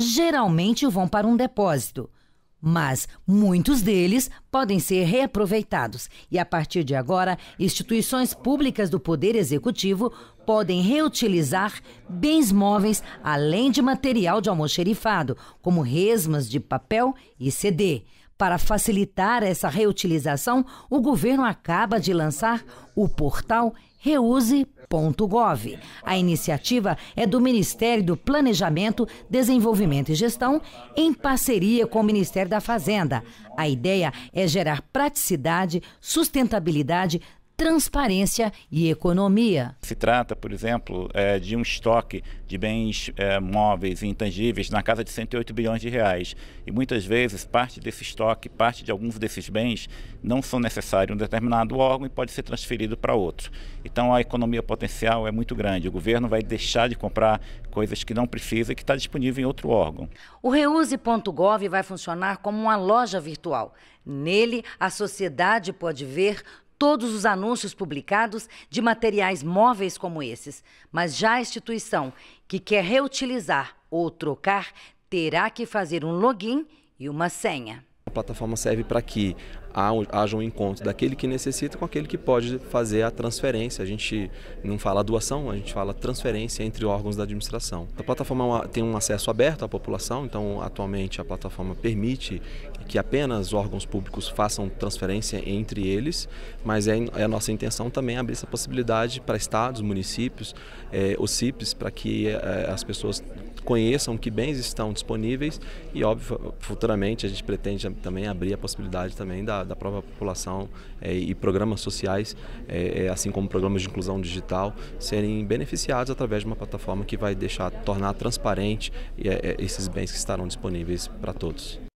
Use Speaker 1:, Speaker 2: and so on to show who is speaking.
Speaker 1: geralmente vão para um depósito, mas muitos deles podem ser reaproveitados e, a partir de agora, instituições públicas do Poder Executivo podem reutilizar bens móveis além de material de almoxerifado, como resmas de papel e CD. Para facilitar essa reutilização, o governo acaba de lançar o portal reuse.gov. A iniciativa é do Ministério do Planejamento, Desenvolvimento e Gestão, em parceria com o Ministério da Fazenda. A ideia é gerar praticidade, sustentabilidade, transparência e economia.
Speaker 2: Se trata, por exemplo, é, de um estoque de bens é, móveis e intangíveis na casa de 108 bilhões de reais. E muitas vezes parte desse estoque, parte de alguns desses bens, não são necessários em um determinado órgão e pode ser transferido para outro. Então a economia potencial é muito grande. O governo vai deixar de comprar coisas que não precisa e que está disponível em outro órgão.
Speaker 1: O reuse.gov vai funcionar como uma loja virtual. Nele, a sociedade pode ver todos os anúncios publicados de materiais móveis como esses, mas já a instituição que quer reutilizar ou trocar terá que fazer um login e uma senha.
Speaker 3: A plataforma serve para que haja um encontro daquele que necessita com aquele que pode fazer a transferência. A gente não fala doação, a gente fala transferência entre órgãos da administração. A plataforma é tem um acesso aberto à população, então atualmente a plataforma permite que apenas órgãos públicos façam transferência entre eles, mas é, é a nossa intenção também abrir essa possibilidade para estados, municípios, é, eh, cips para que é, as pessoas conheçam que bens estão disponíveis e, óbvio, futuramente a gente pretende também abrir a possibilidade também da da, própria população é, e programas sociais, é, assim como programas de inclusão digital, serem beneficiados através de uma plataforma que vai deixar, tornar transparente esses bens que estarão disponíveis para todos.